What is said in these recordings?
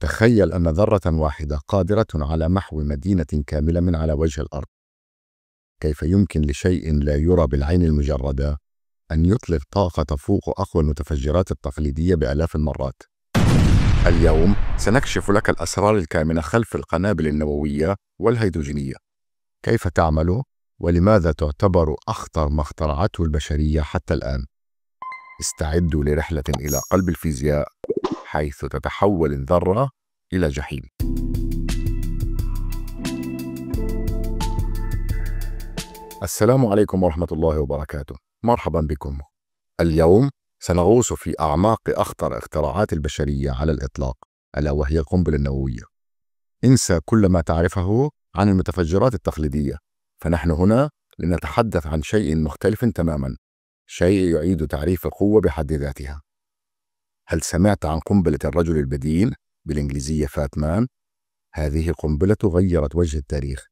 تخيل أن ذرة واحدة قادرة على محو مدينة كاملة من على وجه الأرض. كيف يمكن لشيء لا يرى بالعين المجردة أن يطلق طاقة تفوق أقوى المتفجرات التقليدية بآلاف المرات؟ اليوم سنكشف لك الأسرار الكامنة خلف القنابل النووية والهيدروجينية. كيف تعمل ولماذا تعتبر أخطر ما اخترعته البشرية حتى الآن؟ استعدوا لرحلة إلى قلب الفيزياء حيث تتحول الذرة إلى جحيم السلام عليكم ورحمة الله وبركاته مرحبا بكم اليوم سنغوص في أعماق أخطر اختراعات البشرية على الإطلاق ألا وهي القنبلة النووية انسى كل ما تعرفه عن المتفجرات التقليدية فنحن هنا لنتحدث عن شيء مختلف تماما شيء يعيد تعريف القوة بحد ذاتها هل سمعت عن قنبلة الرجل البديل بالإنجليزية فاتمان؟ هذه قنبلة غيرت وجه التاريخ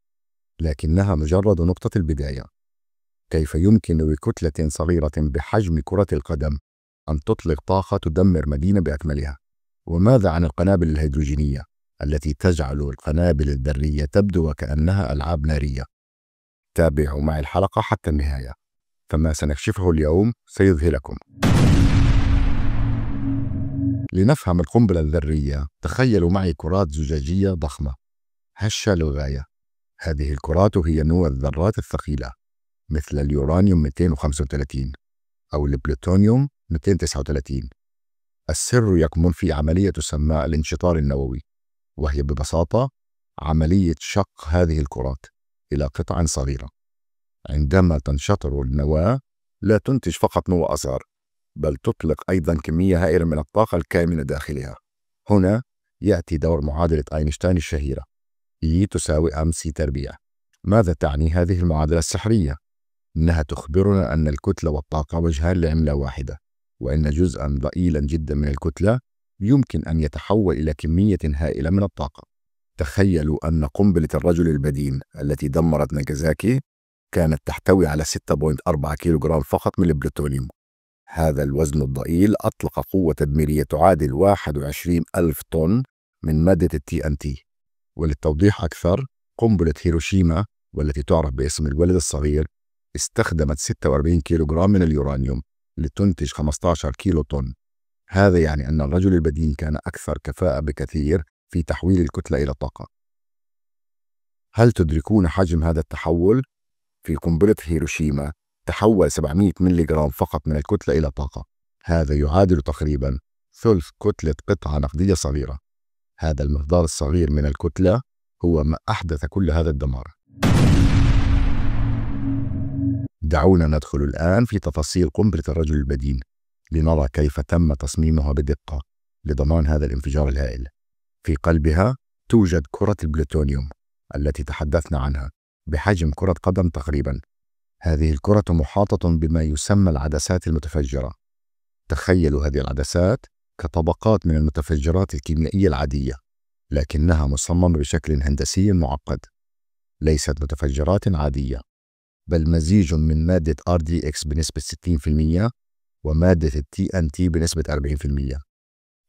لكنها مجرد نقطة البداية كيف يمكن لكتلة صغيرة بحجم كرة القدم أن تطلق طاقة تدمر مدينة بأكملها؟ وماذا عن القنابل الهيدروجينية التي تجعل القنابل الذرية تبدو وكأنها ألعاب نارية؟ تابعوا معي الحلقة حتى النهاية فما سنكشفه اليوم سيذهلكم لنفهم القنبلة الذرية تخيلوا معي كرات زجاجية ضخمة هشة للغاية هذه الكرات هي نوع الذرات الثقيلة مثل اليورانيوم 235 أو البلوتونيوم 239 السر يكمن في عملية تسمى الانشطار النووي وهي ببساطة عملية شق هذه الكرات إلى قطع صغيرة عندما تنشطر النواة لا تنتج فقط نوى أصغر بل تطلق أيضا كمية هائلة من الطاقة الكامنة داخلها هنا يأتي دور معادلة أينشتاين الشهيرة E تساوي أم سي تربيع ماذا تعني هذه المعادلة السحرية؟ إنها تخبرنا أن الكتلة والطاقة وجهان لعملة واحدة وأن جزءا ضئيلا جدا من الكتلة يمكن أن يتحول إلى كمية هائلة من الطاقة تخيلوا أن قنبلة الرجل البدين التي دمرت ناجازاكي كانت تحتوي على 6.4 كيلوغرام فقط من البلوتونيوم هذا الوزن الضئيل أطلق قوة تدميرية تعادل 21 ألف طن من مادة التي أن تي وللتوضيح أكثر قنبلة هيروشيما والتي تعرف باسم الولد الصغير استخدمت 46 كيلوغرام من اليورانيوم لتنتج 15 كيلو طن هذا يعني أن الرجل البدين كان أكثر كفاءة بكثير في تحويل الكتلة إلى طاقة هل تدركون حجم هذا التحول؟ في قنبلة هيروشيما تحول 700 ملي جرام فقط من الكتلة إلى طاقة هذا يعادل تقريبا ثلث كتلة قطعة نقدية صغيرة هذا المقدار الصغير من الكتلة هو ما أحدث كل هذا الدمار دعونا ندخل الآن في تفاصيل قنبلة الرجل البدين لنرى كيف تم تصميمها بدقة لضمان هذا الانفجار الهائل في قلبها توجد كرة البلوتونيوم التي تحدثنا عنها بحجم كرة قدم تقريبا هذه الكرة محاطة بما يسمى العدسات المتفجرة تخيلوا هذه العدسات كطبقات من المتفجرات الكيميائية العادية لكنها مصممة بشكل هندسي معقد ليست متفجرات عادية بل مزيج من مادة RDX بنسبة 60% ومادة TNT بنسبة 40%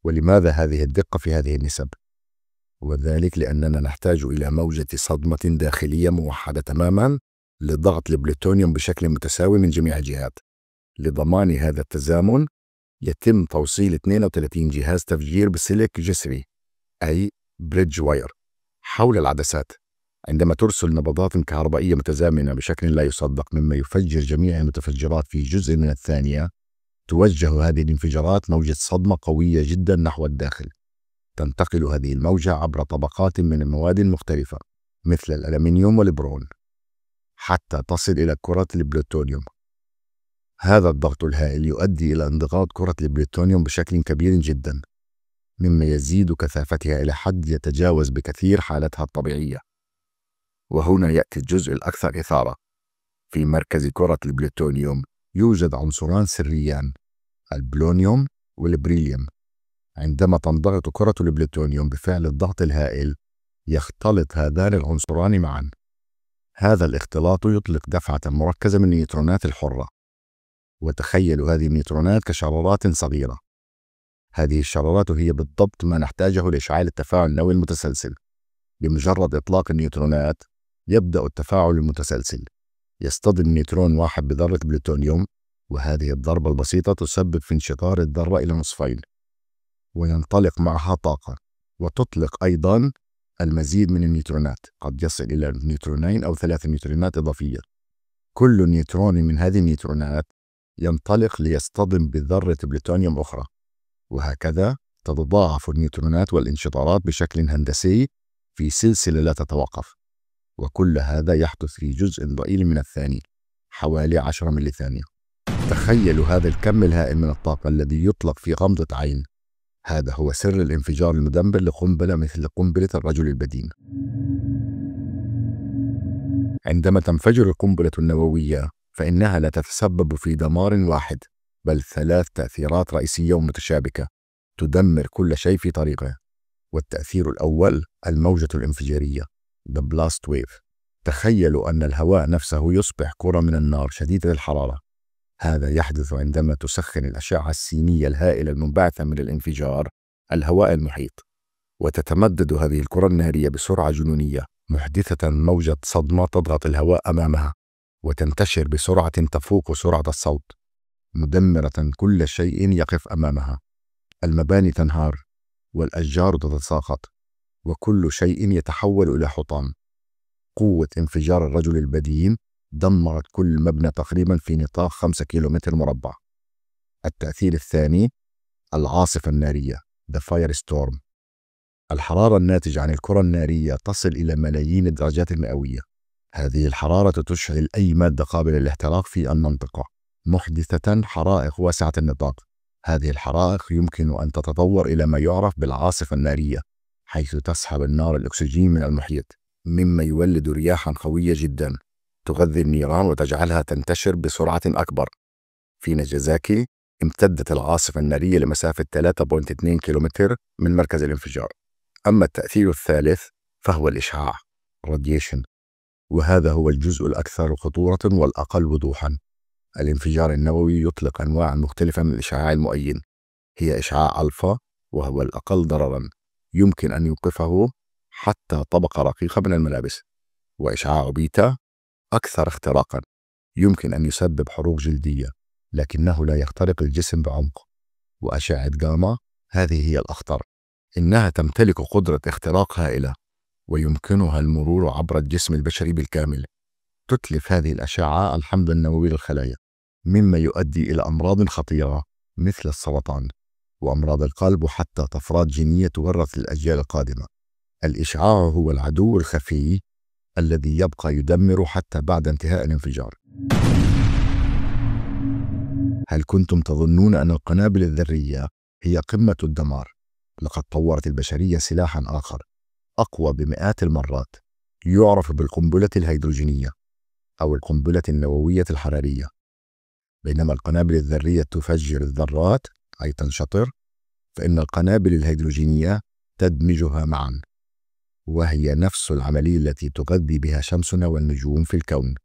ولماذا هذه الدقة في هذه النسب؟ وذلك لأننا نحتاج إلى موجة صدمة داخلية موحدة تماما لضغط البلوتونيوم بشكل متساوي من جميع الجهات لضمان هذا التزامن يتم توصيل 32 جهاز تفجير بسلك جسري أي بريدج واير حول العدسات عندما ترسل نبضات كهربائية متزامنة بشكل لا يصدق مما يفجر جميع المتفجرات في جزء من الثانية توجه هذه الانفجارات موجة صدمة قوية جدا نحو الداخل تنتقل هذه الموجة عبر طبقات من المواد المختلفة مثل الألمنيوم والبرون حتى تصل إلى كرة البلوتونيوم هذا الضغط الهائل يؤدي إلى انضغاط كرة البلوتونيوم بشكل كبير جدا مما يزيد كثافتها إلى حد يتجاوز بكثير حالتها الطبيعية وهنا يأتي الجزء الأكثر إثارة في مركز كرة البلوتونيوم يوجد عنصران سريان البلونيوم والبريليوم عندما تنضغط كرة البلوتونيوم بفعل الضغط الهائل يختلط هذان العنصران معا هذا الاختلاط يطلق دفعة مركزة من النيوترونات الحرة وتخيلوا هذه النيوترونات كشرارات صغيرة هذه الشرارات هي بالضبط ما نحتاجه لإشعال التفاعل النووي المتسلسل بمجرد إطلاق النيوترونات يبدأ التفاعل المتسلسل يصطدم نيوترون واحد بذرة بلوتونيوم وهذه الضربة البسيطة تسبب في انشطار الذرة إلى نصفين وينطلق معها طاقة وتطلق أيضا المزيد من النيوترونات قد يصل إلى نيوترونين أو ثلاث نيوترونات إضافية كل نيوترون من هذه النيوترونات ينطلق ليصطدم بذرة بلوتونيوم أخرى وهكذا تتضاعف النيوترونات والانشطارات بشكل هندسي في سلسلة لا تتوقف وكل هذا يحدث في جزء ضئيل من الثاني حوالي 10 ملي ثانية تخيلوا هذا الكم الهائل من الطاقة الذي يطلق في غمضة عين هذا هو سر الانفجار المدمر لقنبلة مثل قنبلة الرجل البدين عندما تنفجر القنبلة النووية فإنها لا تتسبب في دمار واحد بل ثلاث تأثيرات رئيسية ومتشابكة تدمر كل شيء في طريقه والتأثير الأول الموجة الانفجارية The Blast Wave تخيلوا أن الهواء نفسه يصبح كرة من النار شديدة الحرارة هذا يحدث عندما تسخن الأشعة السينية الهائلة المنبعثة من الانفجار الهواء المحيط وتتمدد هذه الكرة النارية بسرعة جنونية محدثة موجة صدمة تضغط الهواء أمامها وتنتشر بسرعة تفوق سرعة الصوت مدمرة كل شيء يقف أمامها المباني تنهار والأشجار تتساقط وكل شيء يتحول إلى حطام قوة انفجار الرجل البدين دمرت كل مبنى تقريبا في نطاق 5 كيلومتر مربع التأثير الثاني العاصفة النارية The Fire Storm الحرارة الناتجة عن الكرة النارية تصل إلى ملايين الدرجات المئوية هذه الحرارة تشعل أي مادة قابلة للاحتراق في المنطقة محدثة حرائق واسعة النطاق هذه الحرائق يمكن أن تتطور إلى ما يعرف بالعاصفة النارية حيث تسحب النار الأكسجين من المحيط مما يولد رياحا قوية جدا تغذي النيران وتجعلها تنتشر بسرعة أكبر. في نجازاكي امتدت العاصفة النارية لمسافة 3.2 كيلومتر من مركز الانفجار. أما التأثير الثالث فهو الإشعاع راديشن وهذا هو الجزء الأكثر خطورة والأقل وضوحا. الانفجار النووي يطلق أنواعا مختلفة من الإشعاع المؤين هي إشعاع ألفا وهو الأقل ضررا يمكن أن يوقفه حتى طبقة رقيقة من الملابس وإشعاع بيتا أكثر اختراقًا يمكن أن يسبب حروق جلدية لكنه لا يخترق الجسم بعمق وأشعة جاما هذه هي الأخطر إنها تمتلك قدرة اختراق هائلة ويمكنها المرور عبر الجسم البشري بالكامل تتلف هذه الأشعة الحمض النووي للخلايا مما يؤدي إلى أمراض خطيرة مثل السرطان وأمراض القلب وحتى طفرات جينية تورث للأجيال القادمة الإشعاع هو العدو الخفي الذي يبقى يدمر حتى بعد انتهاء الانفجار هل كنتم تظنون أن القنابل الذرية هي قمة الدمار؟ لقد طورت البشرية سلاحا آخر أقوى بمئات المرات يعرف بالقنبلة الهيدروجينية أو القنبلة النووية الحرارية بينما القنابل الذرية تفجر الذرات أي تنشطر فإن القنابل الهيدروجينية تدمجها معا وهي نفس العملية التي تغذي بها شمسنا والنجوم في الكون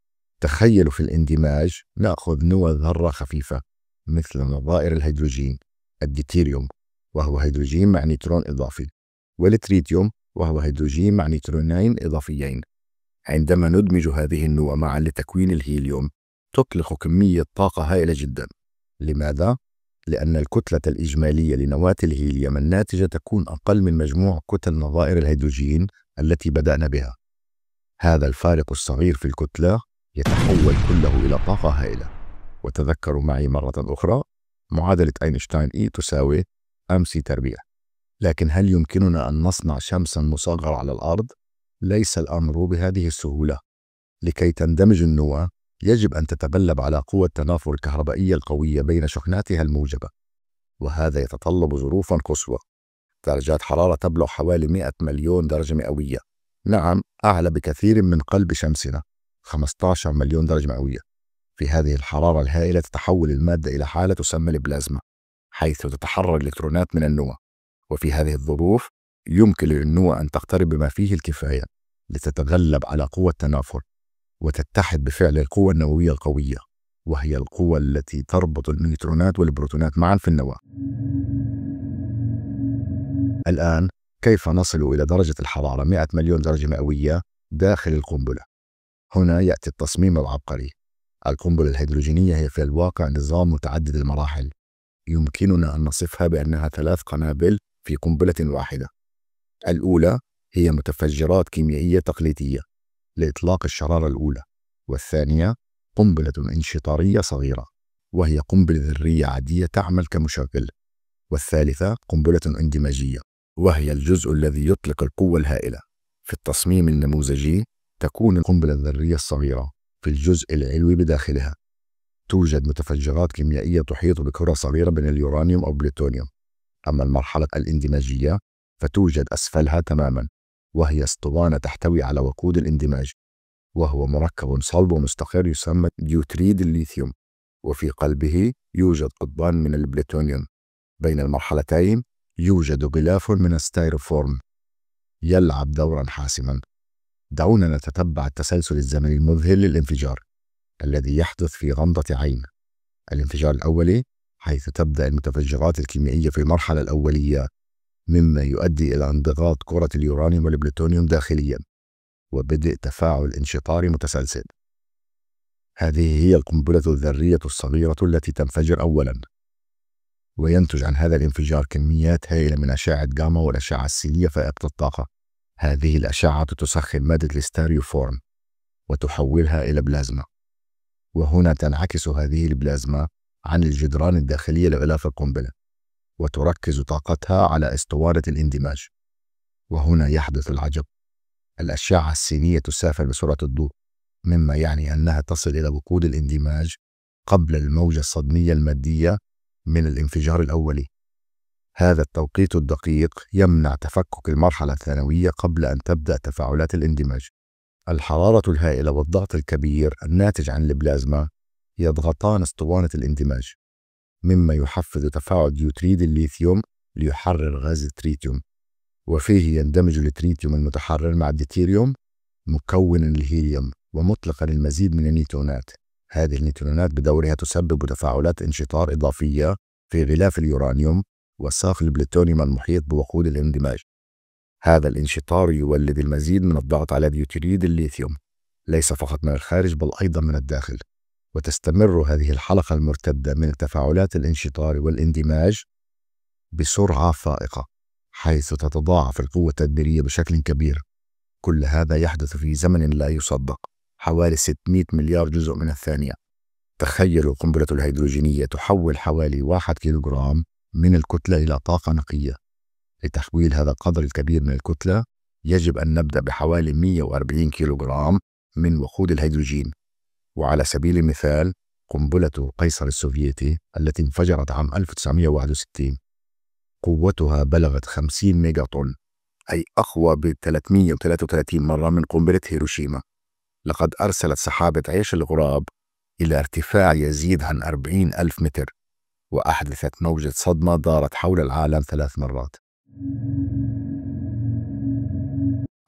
تخيلوا في الاندماج نأخذ نوى ذرة خفيفة مثل نظائر الهيدروجين الديتيريوم وهو هيدروجين مع نيترون إضافي والتريتيوم وهو هيدروجين مع نيترونين إضافيين عندما ندمج هذه النوى معا لتكوين الهيليوم تطلق كمية طاقة هائلة جدا لماذا؟ لأن الكتلة الإجمالية لنواة الهيليوم الناتجة تكون أقل من مجموع كتل نظائر الهيدروجين التي بدأنا بها. هذا الفارق الصغير في الكتلة يتحول كله إلى طاقة هائلة. وتذكروا معي مرة أخرى معادلة أينشتاين إي e تساوي أم سي تربيع. لكن هل يمكننا أن نصنع شمسا مصغرة على الأرض؟ ليس الأمر بهذه السهولة. لكي تندمج النواة يجب أن تتغلب على قوى التنافر الكهربائية القوية بين شحناتها الموجبة وهذا يتطلب ظروفا قصوى درجات حرارة تبلغ حوالي 100 مليون درجة مئوية نعم أعلى بكثير من قلب شمسنا 15 مليون درجة مئوية في هذه الحرارة الهائلة تتحول المادة إلى حالة تسمى البلازما حيث تتحرر الإلكترونات من النواة وفي هذه الظروف يمكن للنواة أن تقترب بما فيه الكفاية لتتغلب على قوى التنافر وتتحد بفعل القوة النووية القوية وهي القوة التي تربط النيوترونات والبروتونات معا في النواة الآن كيف نصل إلى درجة الحرارة 100 مليون درجة مئوية داخل القنبلة؟ هنا يأتي التصميم العبقري القنبلة الهيدروجينية هي في الواقع نظام متعدد المراحل يمكننا أن نصفها بأنها ثلاث قنابل في قنبلة واحدة الأولى هي متفجرات كيميائية تقليدية لإطلاق الشرارة الأولى والثانية قنبلة انشطارية صغيرة وهي قنبلة ذرية عادية تعمل كمشغل والثالثة قنبلة اندماجية وهي الجزء الذي يطلق القوة الهائلة في التصميم النموذجي تكون القنبلة الذرية الصغيرة في الجزء العلوي بداخلها توجد متفجرات كيميائية تحيط بكرة صغيرة من اليورانيوم أو بلوتونيوم أما المرحلة الاندماجية فتوجد أسفلها تماما وهي اسطوانة تحتوي على وقود الاندماج وهو مركب صلب مستقر يسمى ديوتريد الليثيوم وفي قلبه يوجد قضبان من البلوتونيوم بين المرحلتين يوجد غلاف من الستيروفورم يلعب دورا حاسما دعونا نتتبع التسلسل الزمني المذهل للانفجار الذي يحدث في غمضة عين الانفجار الأولي حيث تبدأ المتفجرات الكيميائية في المرحلة الأولية مما يؤدي إلى انضغاط كرة اليورانيوم والبلوتونيوم داخليا وبدء تفاعل انشطاري متسلسل هذه هي القنبلة الذرية الصغيرة التي تنفجر أولا وينتج عن هذا الانفجار كميات هائلة من أشعة جاما والأشعة السينية فائقة الطاقة هذه الأشعة تسخن مادة الستاريوفورم وتحولها إلى بلازما وهنا تنعكس هذه البلازما عن الجدران الداخلية لغلاف القنبلة وتركز طاقتها على اسطوانة الاندماج وهنا يحدث العجب الأشعة السينية تسافر بسرعة الضوء مما يعني أنها تصل إلى وقود الاندماج قبل الموجة الصدمية المادية من الانفجار الأولي هذا التوقيت الدقيق يمنع تفكك المرحلة الثانوية قبل أن تبدأ تفاعلات الاندماج الحرارة الهائلة والضغط الكبير الناتج عن البلازما يضغطان اسطوانة الاندماج مما يحفز تفاعل ديوتريد الليثيوم ليحرر غاز التريتيوم وفيه يندمج التريتيوم المتحرر مع الديتيريوم مكونا الهيليوم ومطلقا المزيد من النيوترونات هذه النيوترونات بدورها تسبب تفاعلات انشطار إضافية في غلاف اليورانيوم وساق البلوتونيوم المحيط بوقود الاندماج هذا الانشطار يولد المزيد من الضغط على ديوتريد الليثيوم ليس فقط من الخارج بل أيضا من الداخل وتستمر هذه الحلقة المرتدة من تفاعلات الانشطار والاندماج بسرعة فائقة حيث تتضاعف القوة التدميرية بشكل كبير كل هذا يحدث في زمن لا يصدق حوالي 600 مليار جزء من الثانية تخيل القنبلة الهيدروجينية تحول حوالي 1 كيلوغرام من الكتلة إلى طاقة نقية لتحويل هذا القدر الكبير من الكتلة يجب أن نبدأ بحوالي 140 كيلوغرام من وقود الهيدروجين وعلى سبيل المثال قنبلة قيصر السوفيتي التي انفجرت عام 1961 قوتها بلغت 50 ميجا طن أي أقوى ب 333 مرة من قنبلة هيروشيما لقد أرسلت سحابة عيش الغراب إلى ارتفاع يزيد عن 40 ألف متر وأحدثت موجة صدمة دارت حول العالم ثلاث مرات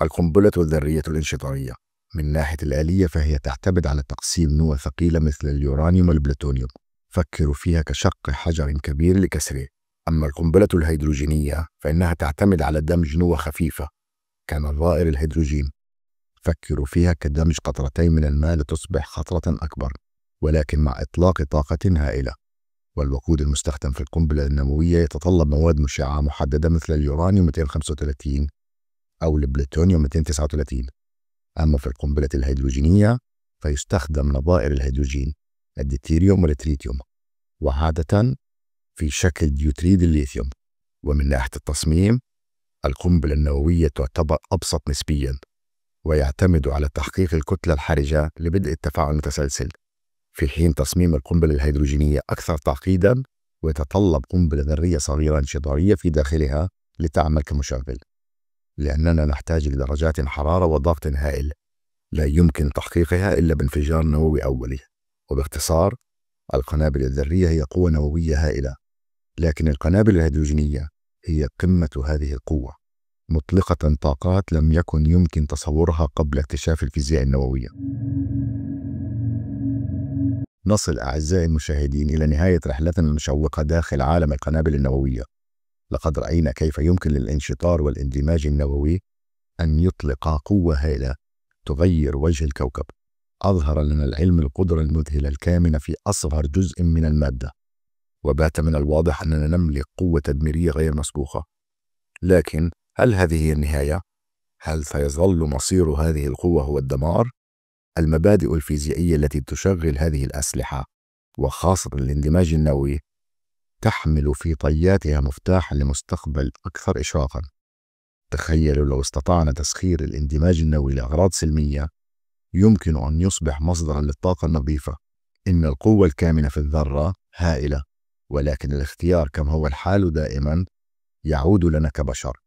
القنبلة الذرية الانشطارية من ناحية الآلية فهي تعتمد على تقسيم نوى ثقيلة مثل اليورانيوم والبلوتونيوم فكروا فيها كشق حجر كبير لكسره أما القنبلة الهيدروجينية فإنها تعتمد على دمج نوى خفيفة كنظائر الهيدروجين فكروا فيها كدمج قطرتين من الماء لتصبح خطرة أكبر ولكن مع إطلاق طاقة هائلة والوقود المستخدم في القنبلة النووية يتطلب مواد مشعة محددة مثل اليورانيوم 235 أو البلوتونيوم 239 أما في القنبلة الهيدروجينية فيستخدم نظائر الهيدروجين الديتيريوم والتريتيوم وعادة في شكل ديوتريد الليثيوم ومن ناحية التصميم القنبلة النووية تعتبر أبسط نسبيا ويعتمد على تحقيق الكتلة الحرجة لبدء التفاعل المتسلسل في حين تصميم القنبلة الهيدروجينية أكثر تعقيدا ويتطلب قنبلة ذرية صغيرة انشطارية في داخلها لتعمل كمشغل لأننا نحتاج لدرجات حرارة وضغط هائل لا يمكن تحقيقها إلا بانفجار نووي أولي وباختصار القنابل الذرية هي قوة نووية هائلة لكن القنابل الهيدروجينية هي قمة هذه القوة مطلقة طاقات لم يكن يمكن تصورها قبل اكتشاف الفيزياء النووية نصل أعزائي المشاهدين إلى نهاية رحلتنا المشوقة داخل عالم القنابل النووية لقد رأينا كيف يمكن للانشطار والاندماج النووي أن يطلق قوة هائلة تغير وجه الكوكب أظهر لنا العلم القدرة المذهلة الكامنة في أصغر جزء من المادة وبات من الواضح أننا نملك قوة تدميرية غير مسبوقة لكن هل هذه هي النهاية؟ هل سيظل مصير هذه القوة هو الدمار؟ المبادئ الفيزيائية التي تشغل هذه الأسلحة وخاصة الاندماج النووي تحمل في طياتها مفتاحا لمستقبل أكثر إشراقا تخيلوا لو استطعنا تسخير الاندماج النووي لأغراض سلمية يمكن أن يصبح مصدرا للطاقة النظيفة إن القوة الكامنة في الذرة هائلة ولكن الاختيار كما هو الحال دائما يعود لنا كبشر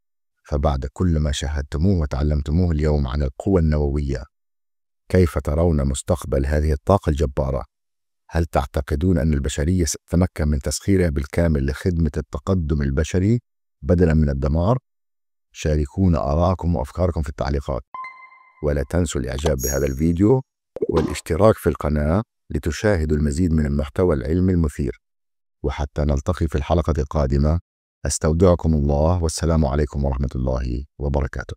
فبعد كل ما شاهدتموه وتعلمتموه اليوم عن القوى النووية كيف ترون مستقبل هذه الطاقة الجبارة؟ هل تعتقدون أن البشرية ستتمكن من تسخيرها بالكامل لخدمة التقدم البشري بدلا من الدمار؟ شاركونا آراءكم وأفكاركم في التعليقات ولا تنسوا الإعجاب بهذا الفيديو والاشتراك في القناة لتشاهدوا المزيد من المحتوى العلمي المثير وحتى نلتقي في الحلقة القادمة أستودعكم الله والسلام عليكم ورحمة الله وبركاته